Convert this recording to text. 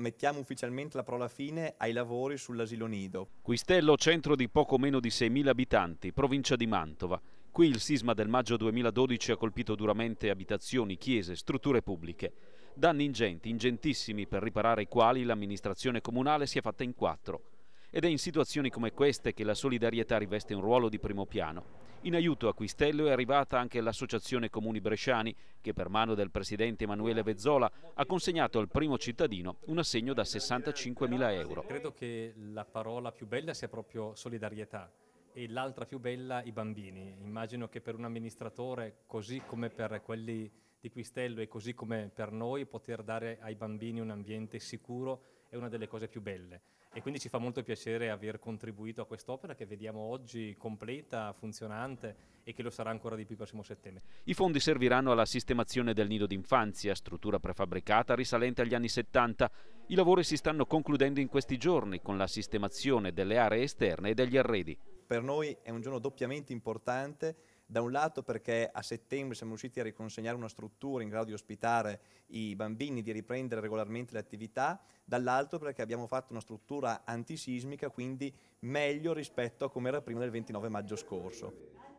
mettiamo ufficialmente la parola fine ai lavori sull'asilo nido. Quistello, centro di poco meno di 6.000 abitanti, provincia di Mantova. Qui il sisma del maggio 2012 ha colpito duramente abitazioni, chiese, strutture pubbliche. Danni ingenti, ingentissimi, per riparare i quali l'amministrazione comunale si è fatta in quattro. Ed è in situazioni come queste che la solidarietà riveste un ruolo di primo piano. In aiuto a Quistello è arrivata anche l'Associazione Comuni Bresciani, che per mano del presidente Emanuele Vezzola ha consegnato al primo cittadino un assegno da 65.000 euro. Credo che la parola più bella sia proprio solidarietà e l'altra più bella i bambini. Immagino che per un amministratore, così come per quelli di Quistello e così come per noi, poter dare ai bambini un ambiente sicuro è una delle cose più belle. E quindi ci fa molto piacere aver contribuito a quest'opera che vediamo oggi completa, funzionante e che lo sarà ancora di più il prossimo settembre. I fondi serviranno alla sistemazione del nido d'infanzia, struttura prefabbricata risalente agli anni 70. I lavori si stanno concludendo in questi giorni con la sistemazione delle aree esterne e degli arredi per noi è un giorno doppiamente importante, da un lato perché a settembre siamo riusciti a riconsegnare una struttura in grado di ospitare i bambini, di riprendere regolarmente le attività, dall'altro perché abbiamo fatto una struttura antisismica, quindi meglio rispetto a come era prima del 29 maggio scorso.